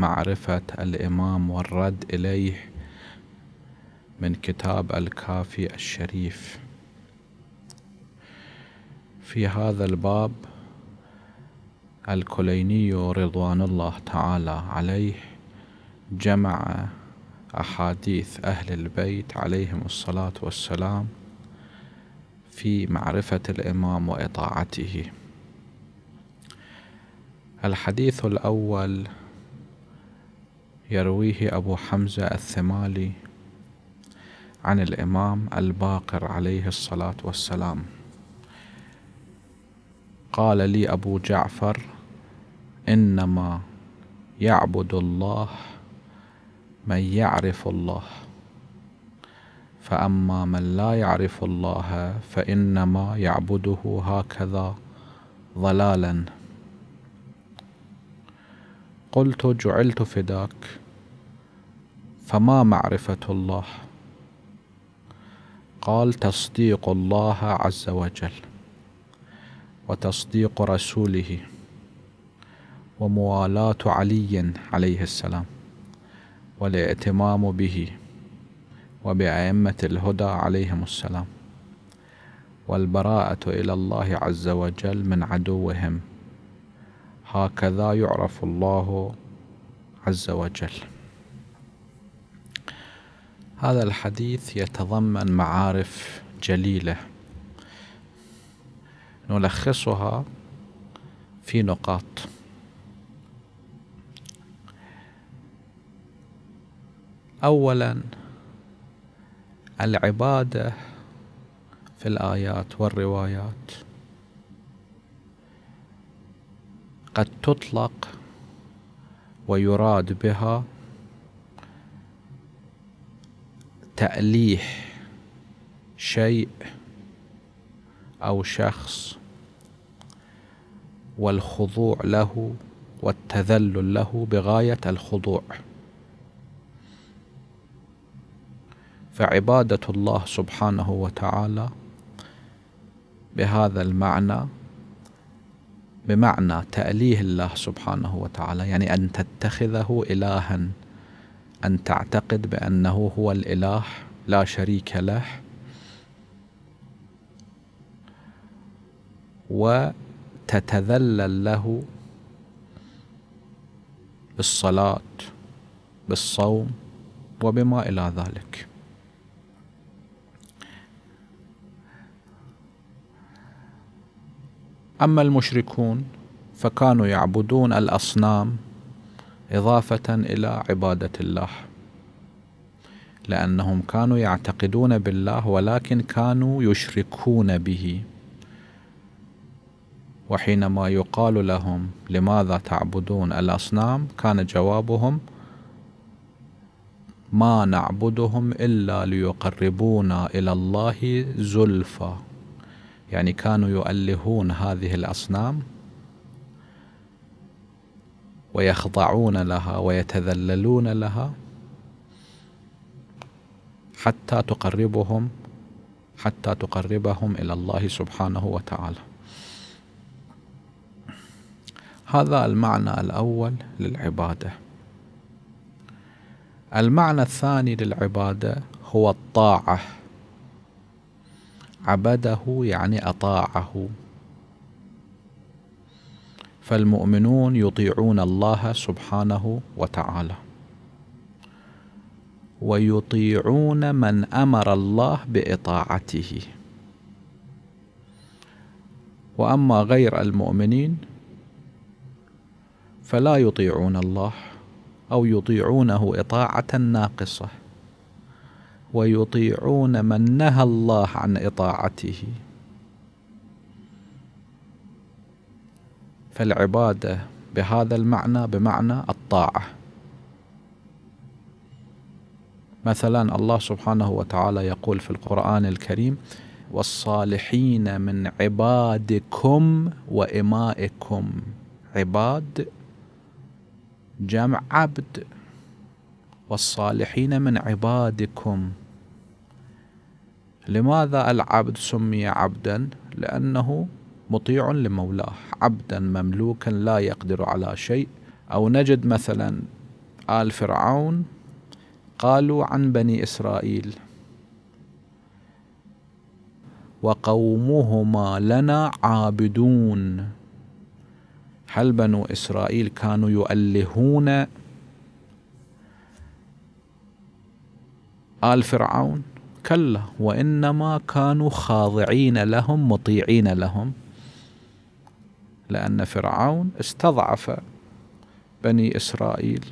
معرفة الإمام والرد إليه من كتاب الكافي الشريف في هذا الباب الكليني رضوان الله تعالى عليه جمع أحاديث أهل البيت عليهم الصلاة والسلام في معرفة الإمام وإطاعته الحديث الأول يرويه أبو حمزة الثمالي عن الإمام الباقر عليه الصلاة والسلام قال لي أبو جعفر إنما يعبد الله من يعرف الله فأما من لا يعرف الله فإنما يعبده هكذا ضلالا قلت جعلت فداك فما معرفة الله؟ قال تصديق الله عز وجل وتصديق رسوله وموالاة علي عليه السلام والائتمام به وبأئمة الهدى عليهم السلام والبراءة إلى الله عز وجل من عدوهم هكذا يعرف الله عز وجل هذا الحديث يتضمن معارف جليلة نلخصها في نقاط أولا العبادة في الآيات والروايات قد تطلق ويراد بها تأليح شيء أو شخص والخضوع له والتذلل له بغاية الخضوع فعبادة الله سبحانه وتعالى بهذا المعنى بمعنى تأليه الله سبحانه وتعالى يعني أن تتخذه إلها أن تعتقد بأنه هو الإله لا شريك له وتتذلل له بالصلاة بالصوم وبما إلى ذلك أما المشركون فكانوا يعبدون الأصنام إضافة إلى عبادة الله لأنهم كانوا يعتقدون بالله ولكن كانوا يشركون به وحينما يقال لهم لماذا تعبدون الأصنام كان جوابهم ما نعبدهم إلا ليقربونا إلى الله زلفى يعني كانوا يؤلهون هذه الأصنام ويخضعون لها ويتذللون لها حتى تقربهم حتى تقربهم الى الله سبحانه وتعالى هذا المعنى الاول للعباده المعنى الثاني للعباده هو الطاعه عبده يعني اطاعه فالمؤمنون يطيعون الله سبحانه وتعالى ويطيعون من امر الله باطاعته واما غير المؤمنين فلا يطيعون الله او يطيعونه اطاعه ناقصه ويطيعون من نهى الله عن اطاعته فالعبادة بهذا المعنى بمعنى الطاعة مثلا الله سبحانه وتعالى يقول في القرآن الكريم والصالحين من عبادكم وإمائكم عباد جمع عبد والصالحين من عبادكم لماذا العبد سمي عبدا لأنه مطيع لمولاه عبدا مملوكا لا يقدر على شيء أو نجد مثلا آل فرعون قالوا عن بني إسرائيل وقومهما لنا عابدون هل بنو إسرائيل كانوا يؤلهون آل فرعون كلا وإنما كانوا خاضعين لهم مطيعين لهم لأن فرعون استضعف بني إسرائيل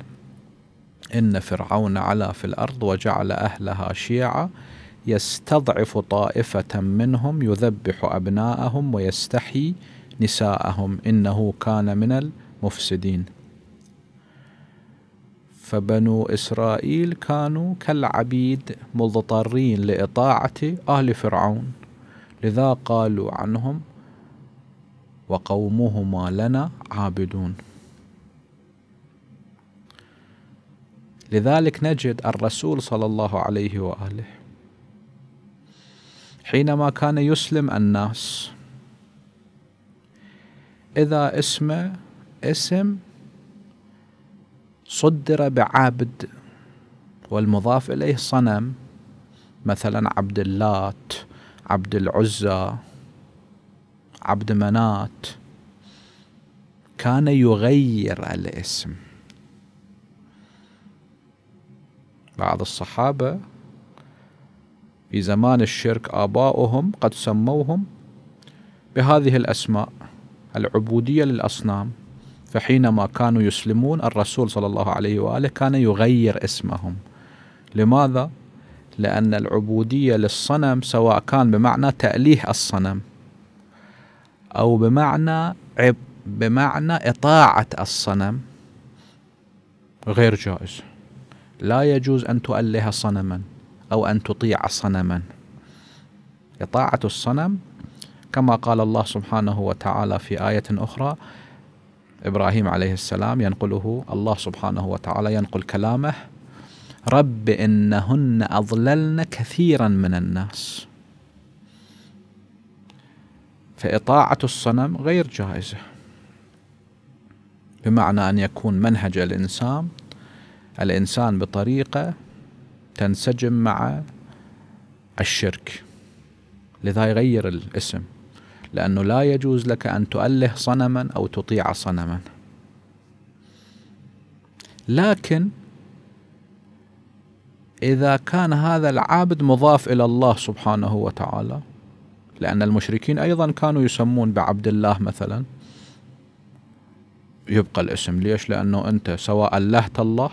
إن فرعون علا في الأرض وجعل أهلها شيعا يستضعف طائفة منهم يذبح أبناءهم ويستحيي نساءهم إنه كان من المفسدين فبنو إسرائيل كانوا كالعبيد مضطرين لإطاعة أهل فرعون لذا قالوا عنهم وقومهما لنا عابدون لذلك نجد الرسول صلى الله عليه واله حينما كان يسلم الناس اذا اسمه اسم صدر بعبد والمضاف اليه صنم مثلا عبد اللات عبد العزى عبد منات كان يغير الاسم بعض الصحابة في زمان الشرك آباؤهم قد سموهم بهذه الأسماء العبودية للأصنام فحينما كانوا يسلمون الرسول صلى الله عليه وآله كان يغير اسمهم لماذا؟ لأن العبودية للصنم سواء كان بمعنى تأليه الصنم أو بمعنى عب بمعنى إطاعة الصنم غير جائز لا يجوز أن تؤله صنما أو أن تطيع صنما إطاعة الصنم كما قال الله سبحانه وتعالى في آية أخرى إبراهيم عليه السلام ينقله الله سبحانه وتعالى ينقل كلامه رب إنهن أضللن كثيرا من الناس فإطاعة الصنم غير جائزة بمعنى أن يكون منهج الإنسان الإنسان بطريقة تنسجم مع الشرك لذا يغير الاسم لأنه لا يجوز لك أن تؤله صنما أو تطيع صنما لكن إذا كان هذا العابد مضاف إلى الله سبحانه وتعالى لأن المشركين أيضا كانوا يسمون بعبد الله مثلا يبقى الاسم ليش لأنه أنت سواء ألهت الله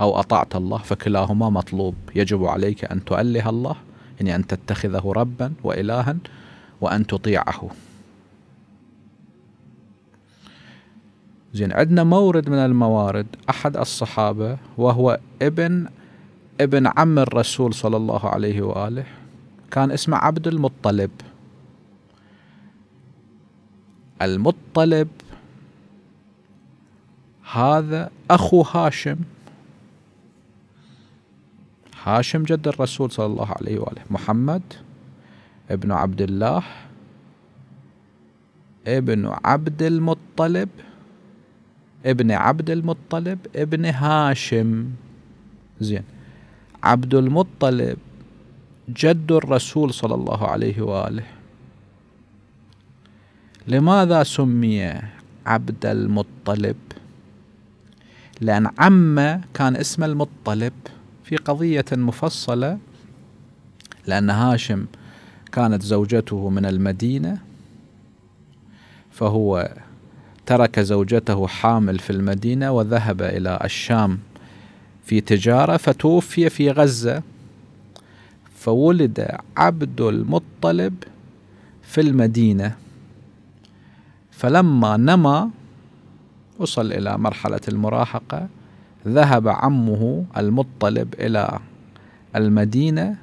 أو أطعت الله فكلاهما مطلوب يجب عليك أن تؤله الله يعني أن تتخذه ربا وإلها وأن تطيعه زين عندنا مورد من الموارد أحد الصحابة وهو ابن ابن عم الرسول صلى الله عليه وآله كان اسمه عبد المطلب المطلب هذا أخو هاشم هاشم جد الرسول صلى الله عليه وآله محمد ابن عبد الله ابن عبد المطلب ابن عبد المطلب ابن هاشم زين عبد المطلب جد الرسول صلى الله عليه وآله لماذا سمي عبد المطلب لأن عمه كان اسمه المطلب في قضية مفصلة لأن هاشم كانت زوجته من المدينة فهو ترك زوجته حامل في المدينة وذهب إلى الشام في تجارة فتوفي في غزة فولد عبد المطلب في المدينه فلما نما وصل إلى مرحلة المراهقة ذهب عمه المطلب إلى المدينة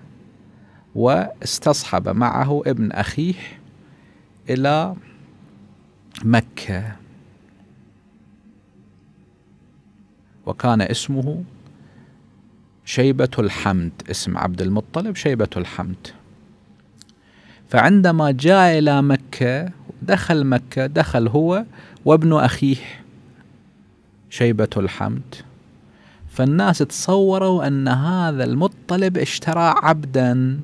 واستصحب معه ابن أخيه إلى مكة وكان اسمه شيبة الحمد اسم عبد المطلب شيبة الحمد فعندما جاء إلى مكة دخل مكة دخل هو وابن أخيه شيبة الحمد فالناس تصوروا أن هذا المطلب اشترى عبدا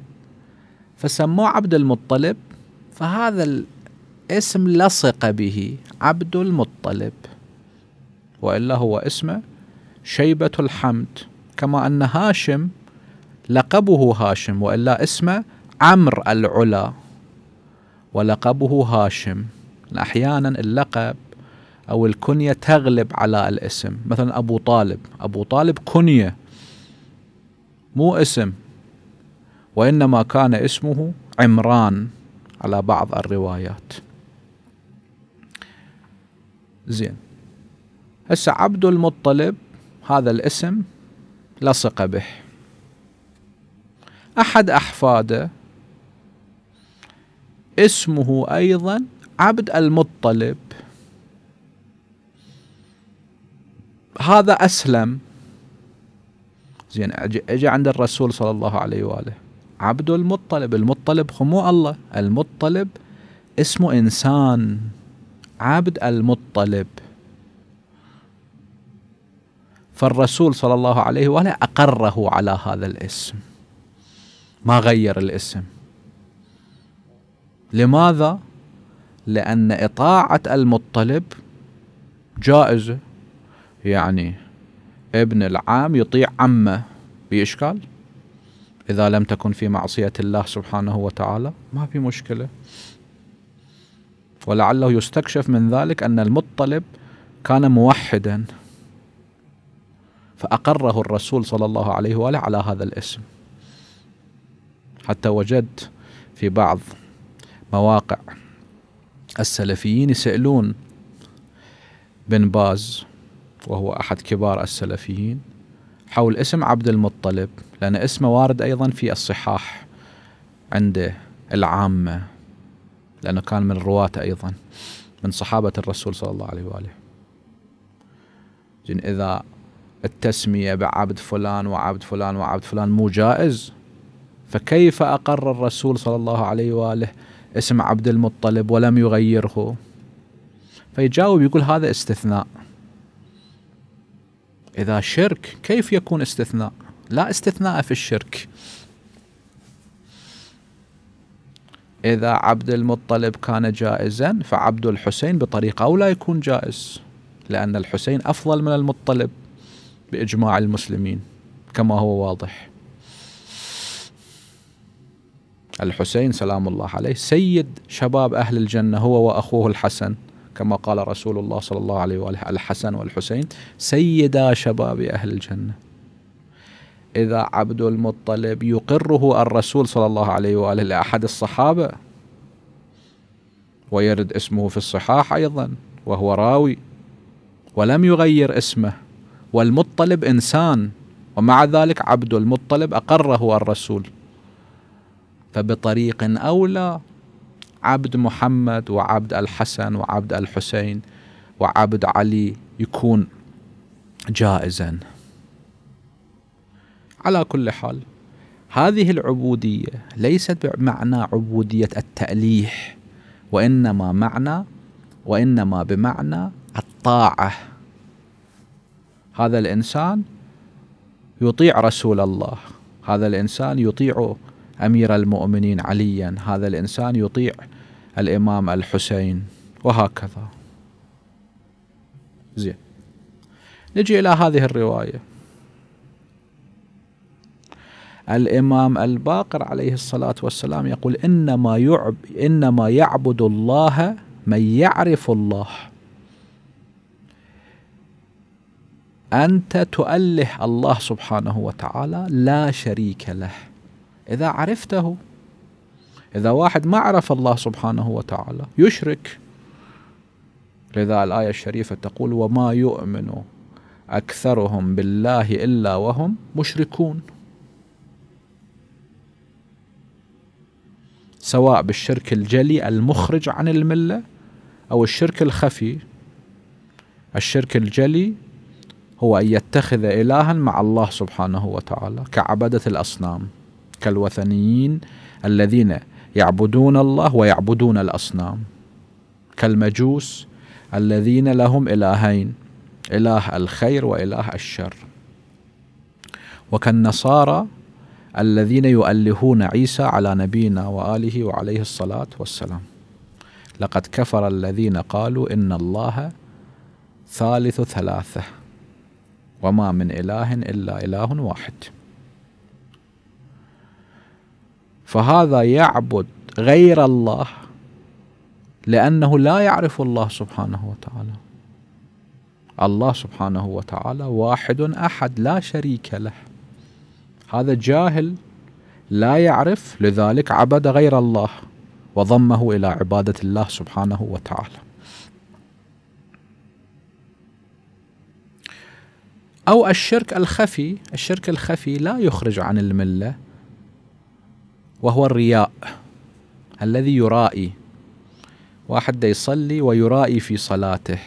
فسموه عبد المطلب فهذا الاسم لصق به عبد المطلب وإلا هو اسمه شيبة الحمد كما أن هاشم لقبه هاشم وإلا اسمه عمرو العلا ولقبه هاشم أحيانا اللقب أو الكنية تغلب على الاسم مثلا أبو طالب أبو طالب كنية مو اسم وإنما كان اسمه عمران على بعض الروايات زين هسه عبد المطلب هذا الاسم لصق به أحد أحفاده اسمه أيضا عبد المطلب هذا أسلم زين اجى عند الرسول صلى الله عليه واله عبد المطلب المطلب مو الله المطلب اسمه انسان عبد المطلب فالرسول صلى الله عليه واله اقره على هذا الاسم ما غير الاسم لماذا؟ لأن إطاعة المطلب جائزة يعني ابن العام يطيع عمه بإشكال إذا لم تكن في معصية الله سبحانه وتعالى ما في مشكلة ولعله يستكشف من ذلك أن المطلب كان موحدا فأقره الرسول صلى الله عليه وآله على هذا الاسم حتى وجدت في بعض مواقع السلفيين يسألون بن باز وهو أحد كبار السلفيين حول اسم عبد المطلب لأن اسمه وارد أيضا في الصحاح عند العامة لأنه كان من الرواة أيضا من صحابة الرسول صلى الله عليه وآله إذا التسمية بعبد فلان وعبد فلان وعبد فلان مو جائز فكيف أقر الرسول صلى الله عليه وآله اسم عبد المطلب ولم يغيره فيجاوب يقول هذا استثناء إذا شرك كيف يكون استثناء لا استثناء في الشرك إذا عبد المطلب كان جائزا فعبد الحسين بطريقة أو لا يكون جائز لأن الحسين أفضل من المطلب بإجماع المسلمين كما هو واضح الحسين سلام الله عليه سيد شباب أهل الجنة هو وأخوه الحسن كما قال رسول الله صلى الله عليه وآله الحسن والحسين سيدا شباب أهل الجنة إذا عبد المطلب يقره الرسول صلى الله عليه وآله لأحد الصحابة ويرد اسمه في الصحاح أيضا وهو راوي ولم يغير اسمه والمطلب إنسان ومع ذلك عبد المطلب أقره الرسول فبطريق أولى عبد محمد وعبد الحسن وعبد الحسين وعبد علي يكون جائزا على كل حال هذه العبودية ليست بمعنى عبودية التأليح وإنما معنى وإنما بمعنى الطاعة هذا الإنسان يطيع رسول الله هذا الإنسان يطيع أمير المؤمنين عليا هذا الإنسان يطيع الإمام الحسين وهكذا زين نجي إلى هذه الرواية الإمام الباقر عليه الصلاة والسلام يقول إنما يعب إنما يعبد الله من يعرف الله أنت تؤله الله سبحانه وتعالى لا شريك له إذا عرفته إذا واحد ما عرف الله سبحانه وتعالى يشرك لذا الآية الشريفة تقول وما يؤمن أكثرهم بالله إلا وهم مشركون سواء بالشرك الجلي المخرج عن الملة أو الشرك الخفي الشرك الجلي هو أن يتخذ إلها مع الله سبحانه وتعالى كعبدة الأصنام كالوثنيين الذين يعبدون الله ويعبدون الأصنام كالمجوس الذين لهم إلهين إله الخير وإله الشر وكالنصارى الذين يؤلهون عيسى على نبينا وآله وعليه الصلاة والسلام لقد كفر الذين قالوا إن الله ثالث ثلاثة وما من إله إلا إله واحد فهذا يعبد غير الله لأنه لا يعرف الله سبحانه وتعالى الله سبحانه وتعالى واحد أحد لا شريك له هذا جاهل لا يعرف لذلك عبد غير الله وضمه إلى عبادة الله سبحانه وتعالى أو الشرك الخفي الشرك الخفي لا يخرج عن الملة وهو الرياء الذي يرائي واحد يصلي ويرائي في صلاته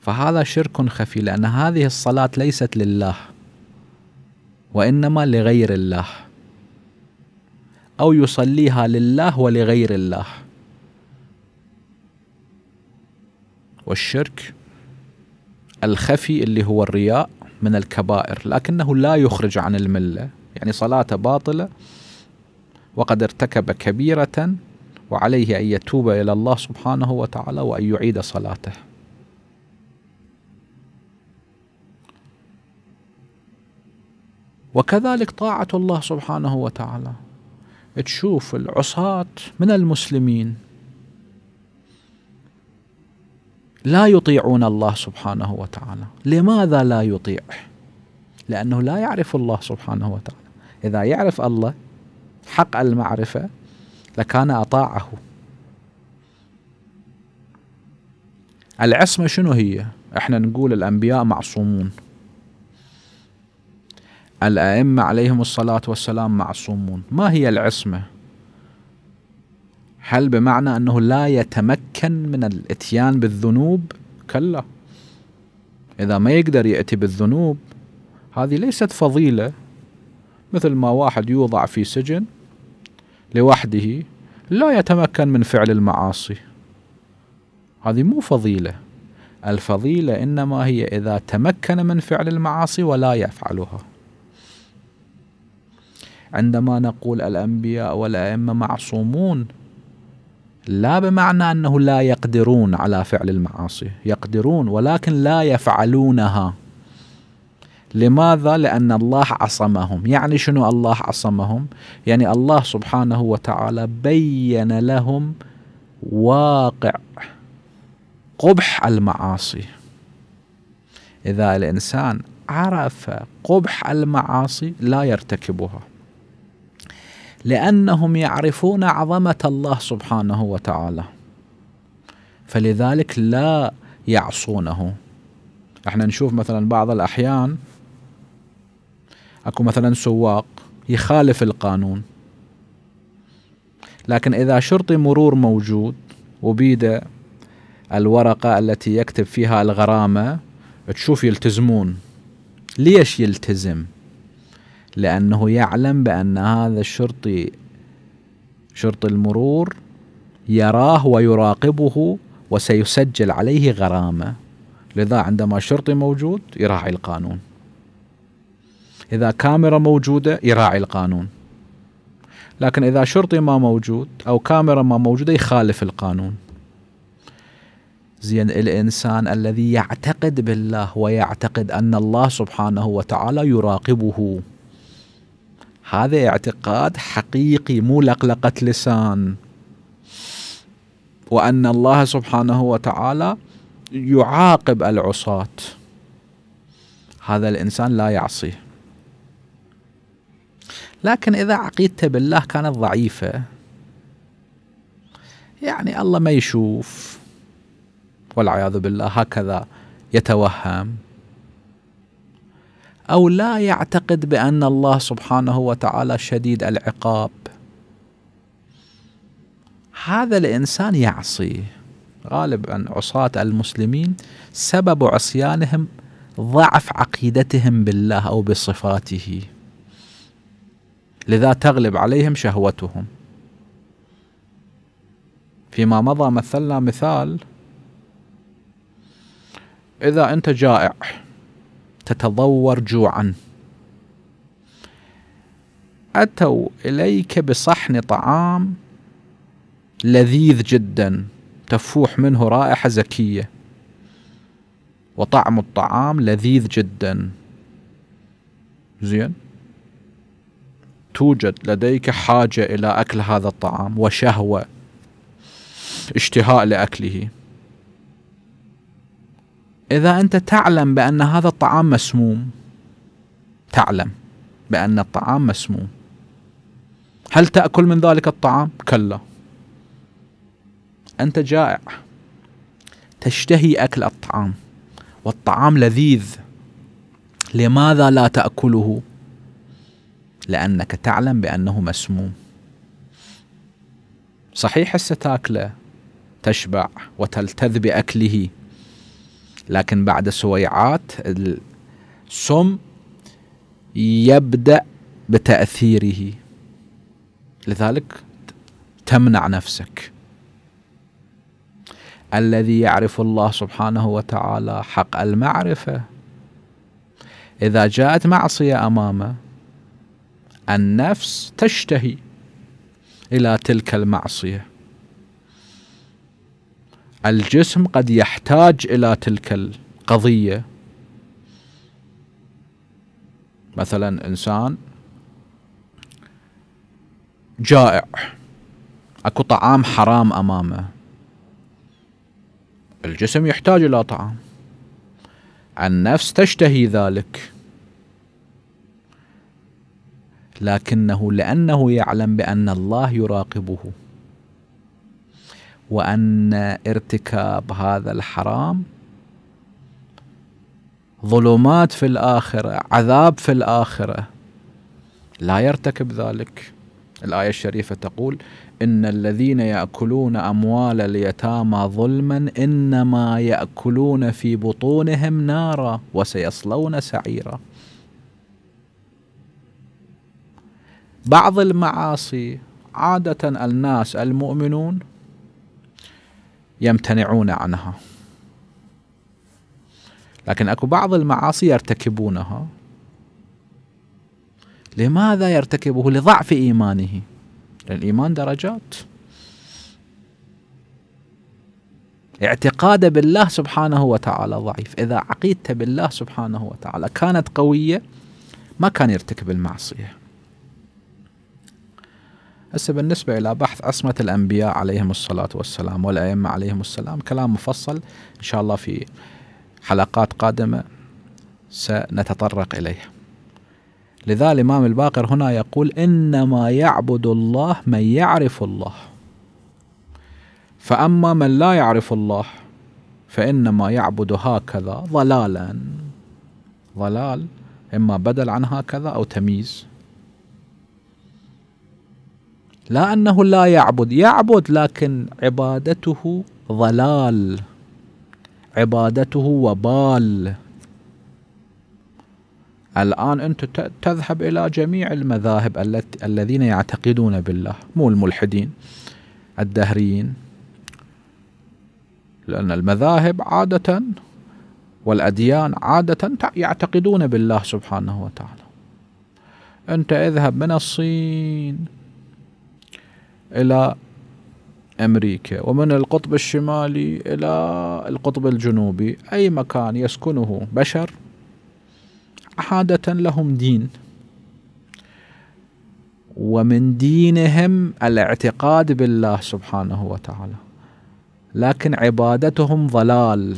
فهذا شرك خفي لأن هذه الصلاة ليست لله وإنما لغير الله أو يصليها لله ولغير الله والشرك الخفي اللي هو الرياء من الكبائر لكنه لا يخرج عن المله يعني صلاته باطله وقد ارتكب كبيرة وعليه أن يتوب إلى الله سبحانه وتعالى وأن يعيد صلاته وكذلك طاعة الله سبحانه وتعالى تشوف العصاة من المسلمين لا يطيعون الله سبحانه وتعالى لماذا لا يطيع؟ لأنه لا يعرف الله سبحانه وتعالى إذا يعرف الله حق المعرفة لكان أطاعه العصمة شنو هي احنا نقول الأنبياء معصومون الأئمة عليهم الصلاة والسلام معصومون ما هي العصمة هل بمعنى أنه لا يتمكن من الاتيان بالذنوب كلا إذا ما يقدر يأتي بالذنوب هذه ليست فضيلة مثل ما واحد يوضع في سجن لوحده لا يتمكن من فعل المعاصي هذه مو فضيلة الفضيلة إنما هي إذا تمكن من فعل المعاصي ولا يفعلها عندما نقول الأنبياء والأئمة معصومون لا بمعنى أنه لا يقدرون على فعل المعاصي يقدرون ولكن لا يفعلونها لماذا؟ لأن الله عصمهم يعني شنو الله عصمهم؟ يعني الله سبحانه وتعالى بين لهم واقع قبح المعاصي إذا الإنسان عرف قبح المعاصي لا يرتكبها لأنهم يعرفون عظمة الله سبحانه وتعالى فلذلك لا يعصونه احنا نشوف مثلا بعض الأحيان اكو مثلا سواق يخالف القانون لكن اذا شرطي مرور موجود وبيده الورقة التي يكتب فيها الغرامة تشوف يلتزمون ليش يلتزم لأنه يعلم بأن هذا الشرطي شرطي المرور يراه ويراقبه وسيسجل عليه غرامة لذا عندما الشرطي موجود يراعي القانون إذا كاميرا موجودة يراعي القانون لكن إذا شرطي ما موجود أو كاميرا ما موجودة يخالف القانون زين الإنسان الذي يعتقد بالله ويعتقد أن الله سبحانه وتعالى يراقبه هذا اعتقاد حقيقي مو لقلقة لسان وأن الله سبحانه وتعالى يعاقب العصاة هذا الإنسان لا يعصيه لكن إذا عقيدته بالله كانت ضعيفة يعني الله ما يشوف والعياذ بالله هكذا يتوهم أو لا يعتقد بأن الله سبحانه وتعالى شديد العقاب هذا الإنسان يعصي غالبا عصاة المسلمين سبب عصيانهم ضعف عقيدتهم بالله أو بصفاته لذا تغلب عليهم شهوتهم فيما مضى مثلنا مثال إذا أنت جائع تتضور جوعا أتوا إليك بصحن طعام لذيذ جدا تفوح منه رائحة زكية وطعم الطعام لذيذ جدا زين توجد لديك حاجة إلى أكل هذا الطعام وشهوة اشتهاء لأكله إذا أنت تعلم بأن هذا الطعام مسموم تعلم بأن الطعام مسموم هل تأكل من ذلك الطعام؟ كلا أنت جائع تشتهي أكل الطعام والطعام لذيذ لماذا لا تأكله؟ لأنك تعلم بأنه مسموم صحيح هسه تاكله تشبع وتلتذ بأكله لكن بعد سويعات السم يبدأ بتأثيره لذلك تمنع نفسك الذي يعرف الله سبحانه وتعالى حق المعرفة إذا جاءت معصية أمامه النفس تشتهي الى تلك المعصيه الجسم قد يحتاج الى تلك القضيه مثلا انسان جائع اكو طعام حرام امامه الجسم يحتاج الى طعام النفس تشتهي ذلك لكنه لانه يعلم بان الله يراقبه وان ارتكاب هذا الحرام ظلمات في الاخره عذاب في الاخره لا يرتكب ذلك الايه الشريفه تقول ان الذين ياكلون اموال اليتامى ظلما انما ياكلون في بطونهم نارا وسيصلون سعيرا بعض المعاصي عادة الناس المؤمنون يمتنعون عنها لكن اكو بعض المعاصي يرتكبونها لماذا يرتكبه لضعف ايمانه لان الايمان درجات اعتقاد بالله سبحانه وتعالى ضعيف إذا عقيدته بالله سبحانه وتعالى كانت قوية ما كان يرتكب المعصية هسه بالنسبة إلى بحث عصمة الأنبياء عليهم الصلاة والسلام والأئمة عليهم السلام كلام مفصل إن شاء الله في حلقات قادمة سنتطرق إليه لذا الإمام الباقر هنا يقول إنما يعبد الله من يعرف الله فأما من لا يعرف الله فإنما يعبد هكذا ضلالا ضلال إما بدل عن هكذا أو تمييز لا أنه لا يعبد يعبد لكن عبادته ضلال عبادته وبال الآن أنت تذهب إلى جميع المذاهب الذين يعتقدون بالله مو الملحدين الدهريين لأن المذاهب عادة والأديان عادة يعتقدون بالله سبحانه وتعالى أنت اذهب من الصين إلى أمريكا ومن القطب الشمالي إلى القطب الجنوبي أي مكان يسكنه بشر عادة لهم دين ومن دينهم الاعتقاد بالله سبحانه وتعالى لكن عبادتهم ضلال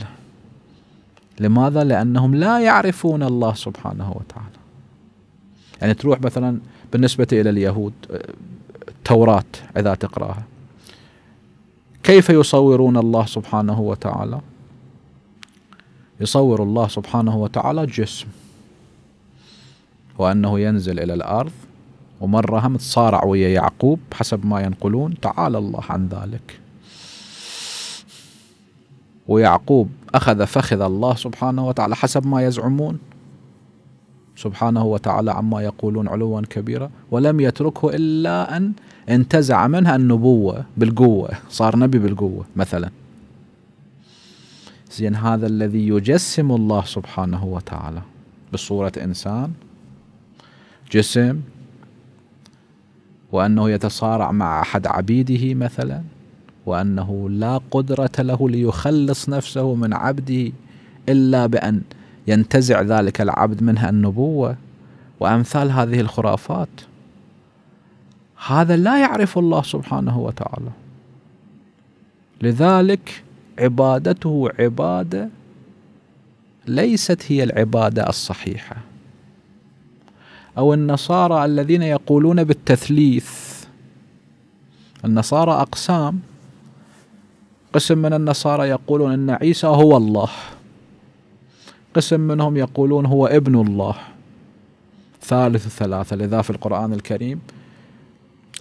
لماذا؟ لأنهم لا يعرفون الله سبحانه وتعالى يعني تروح مثلا بالنسبة إلى اليهود التوراة إذا تقرأها كيف يصورون الله سبحانه وتعالى يصور الله سبحانه وتعالى جسم وأنه ينزل إلى الأرض ومرة هم تصارع ويا يعقوب حسب ما ينقلون تعالى الله عن ذلك ويعقوب أخذ فخذ الله سبحانه وتعالى حسب ما يزعمون سبحانه وتعالى عما يقولون علوا كبيرا ولم يتركه إلا أن انتزع منها النبوة بالقوة صار نبي بالقوة مثلا زين هذا الذي يجسم الله سبحانه وتعالى بصورة إنسان جسم وأنه يتصارع مع أحد عبيده مثلا وأنه لا قدرة له ليخلص نفسه من عبده إلا بأن ينتزع ذلك العبد منها النبوة وأمثال هذه الخرافات هذا لا يعرف الله سبحانه وتعالى لذلك عبادته عبادة ليست هي العبادة الصحيحة أو النصارى الذين يقولون بالتثليث النصارى أقسام قسم من النصارى يقولون أن عيسى هو الله قسم منهم يقولون هو ابن الله ثالث الثلاثة لذا في القرآن الكريم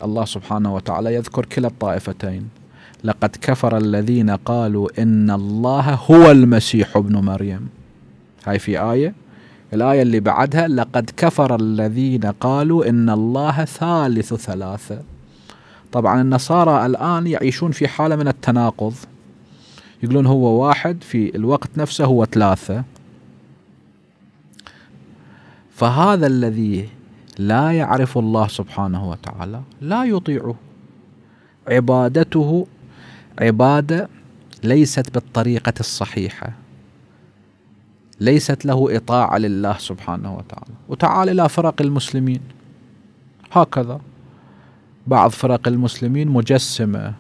الله سبحانه وتعالى يذكر كلا الطائفتين لقد كفر الذين قالوا إن الله هو المسيح ابن مريم هاي في آية الآية اللي بعدها لقد كفر الذين قالوا إن الله ثالث ثلاثة طبعا النصارى الآن يعيشون في حالة من التناقض يقولون هو واحد في الوقت نفسه هو ثلاثة فهذا الذي لا يعرف الله سبحانه وتعالى لا يطيعه عبادته عباده ليست بالطريقه الصحيحه ليست له اطاعه لله سبحانه وتعالى وتعال الى فرق المسلمين هكذا بعض فرق المسلمين مجسمه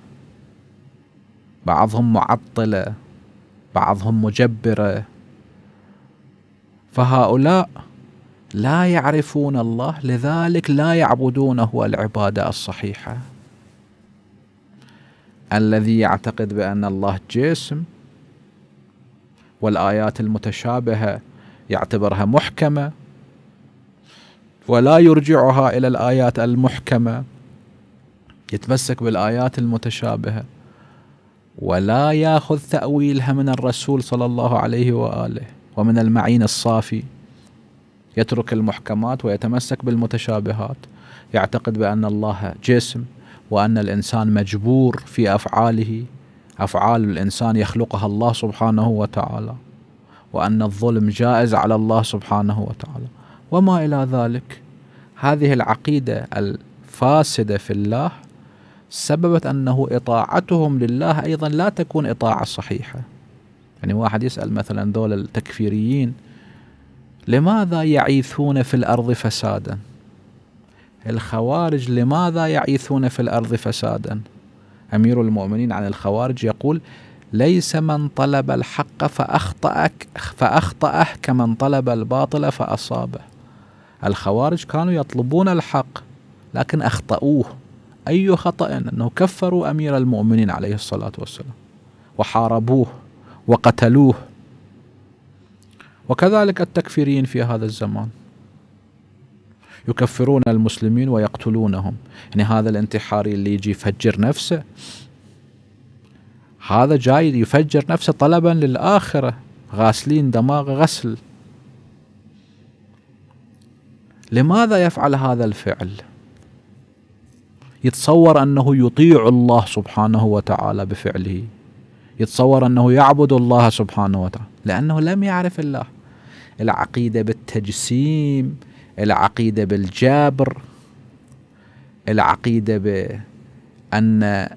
بعضهم معطله بعضهم مجبره فهؤلاء لا يعرفون الله لذلك لا يعبدونه العبادة الصحيحة الذي يعتقد بأن الله جسم والآيات المتشابهة يعتبرها محكمة ولا يرجعها إلى الآيات المحكمة يتمسك بالآيات المتشابهة ولا ياخذ تأويلها من الرسول صلى الله عليه وآله ومن المعين الصافي يترك المحكمات ويتمسك بالمتشابهات يعتقد بأن الله جسم وأن الإنسان مجبور في أفعاله أفعال الإنسان يخلقها الله سبحانه وتعالى وأن الظلم جائز على الله سبحانه وتعالى وما إلى ذلك هذه العقيدة الفاسدة في الله سببت أنه إطاعتهم لله أيضا لا تكون إطاعة صحيحة يعني واحد يسأل مثلا دول التكفيريين لماذا يعيثون في الارض فسادا الخوارج لماذا يعيثون في الارض فسادا امير المؤمنين عن الخوارج يقول ليس من طلب الحق فاخطاك فاخطاه كمن طلب الباطل فاصابه الخوارج كانوا يطلبون الحق لكن اخطاوه اي خطا انه كفروا امير المؤمنين عليه الصلاه والسلام وحاربوه وقتلوه وكذلك التكفيرين في هذا الزمان يكفرون المسلمين ويقتلونهم يعني هذا الانتحاري اللي يجي يفجر نفسه هذا جاي يفجر نفسه طلبا للآخرة غاسلين دماغ غسل لماذا يفعل هذا الفعل يتصور أنه يطيع الله سبحانه وتعالى بفعله يتصور أنه يعبد الله سبحانه وتعالى لأنه لم يعرف الله العقيدة بالتجسيم العقيدة بالجبر العقيدة بأن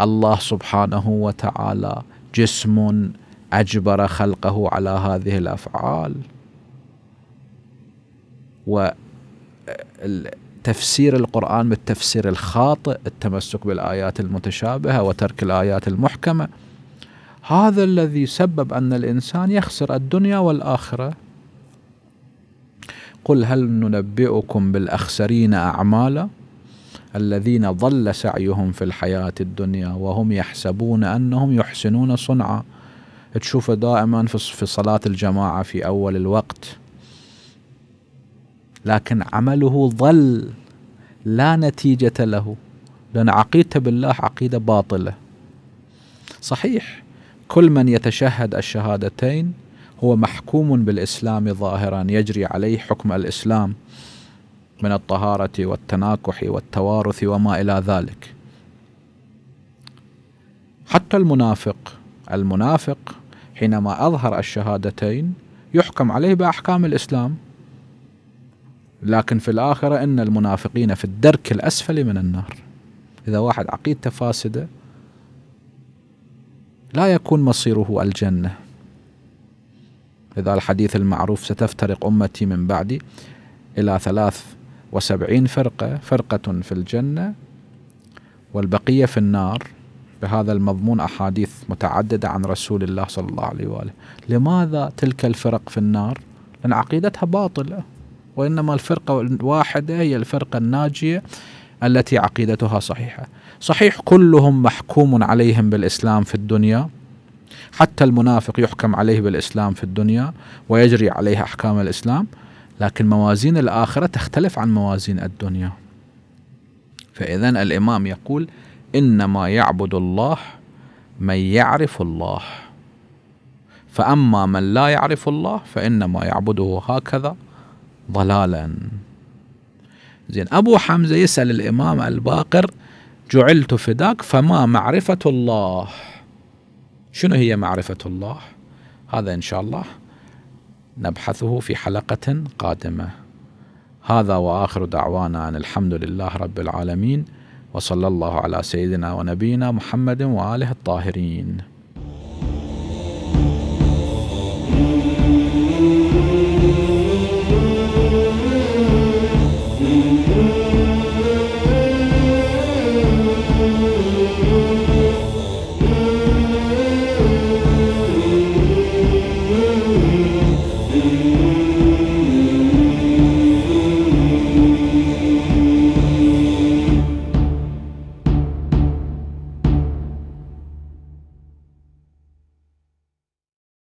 الله سبحانه وتعالى جسم أجبر خلقه على هذه الأفعال و تفسير القرآن بالتفسير الخاطئ التمسك بالآيات المتشابهة وترك الآيات المحكمة هذا الذي سبب أن الإنسان يخسر الدنيا والآخرة قل هل ننبئكم بالاخسرين اعمالا الذين ضل سعيهم في الحياه الدنيا وهم يحسبون انهم يحسنون صنعا تشوفه دائما في صلاه الجماعه في اول الوقت لكن عمله ضل لا نتيجه له لان عقيدته بالله عقيده باطله صحيح كل من يتشهد الشهادتين هو محكوم بالإسلام ظاهرا يجري عليه حكم الإسلام من الطهارة والتناكح والتوارث وما إلى ذلك حتى المنافق المنافق حينما أظهر الشهادتين يحكم عليه بأحكام الإسلام لكن في الآخرة إن المنافقين في الدرك الأسفل من النار إذا واحد عقيدته فاسدة لا يكون مصيره الجنة لذا الحديث المعروف ستفترق أمتي من بعدي إلى ثلاث وسبعين فرقة فرقة في الجنة والبقية في النار بهذا المضمون أحاديث متعددة عن رسول الله صلى الله عليه وآله لماذا تلك الفرق في النار؟ لأن عقيدتها باطلة وإنما الفرقة الواحدة هي الفرقة الناجية التي عقيدتها صحيحة صحيح كلهم محكوم عليهم بالإسلام في الدنيا حتى المنافق يحكم عليه بالإسلام في الدنيا ويجري عليه أحكام الإسلام لكن موازين الآخرة تختلف عن موازين الدنيا فإذا الإمام يقول إنما يعبد الله من يعرف الله فأما من لا يعرف الله فإنما يعبده هكذا ضلالا زين أبو حمزة يسأل الإمام الباقر جعلت فداك فما معرفة الله شنو هي معرفة الله هذا إن شاء الله نبحثه في حلقة قادمة هذا وآخر دعوانا أن الحمد لله رب العالمين وصلى الله على سيدنا ونبينا محمد وآله الطاهرين